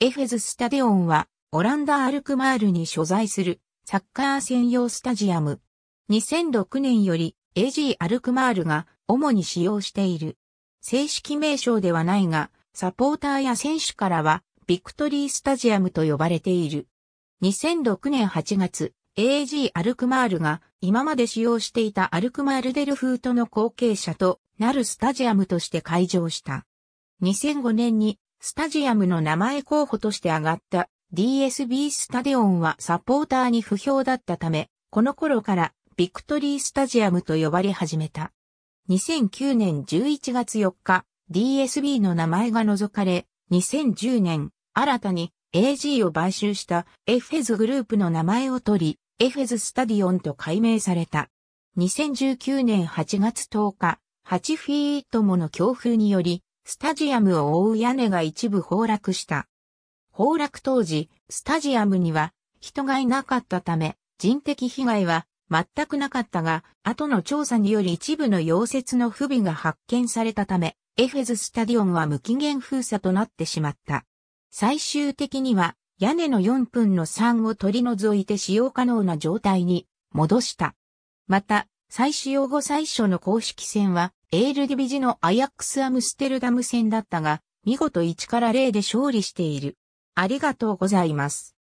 エフェズスタデオンは、オランダ・アルクマールに所在するサッカー専用スタジアム。2006年より AG アルクマールが主に使用している。正式名称ではないが、サポーターや選手からはビクトリースタジアムと呼ばれている。2006年8月、AG アルクマールが今まで使用していたアルクマールデルフートの後継者となるスタジアムとして開場した。2005年にスタジアムの名前候補として挙がった DSB スタデオンはサポーターに不評だったため、この頃からビクトリースタジアムと呼ばれ始めた。2009年11月4日、DSB の名前が除かれ、2010年、新たに AG を買収したエフェズグループの名前を取り、エフェズスタディオンと改名された。2019年8月10日、8フィートもの強風により、スタジアムを覆う屋根が一部崩落した。崩落当時、スタジアムには人がいなかったため、人的被害は全くなかったが、後の調査により一部の溶接の不備が発見されたため、エフェズスタディオンは無期限封鎖となってしまった。最終的には、屋根の4分の3を取り除いて使用可能な状態に戻した。また、再使用後最初の公式戦は、エールディビジのアヤックスアムステルダム戦だったが、見事1から0で勝利している。ありがとうございます。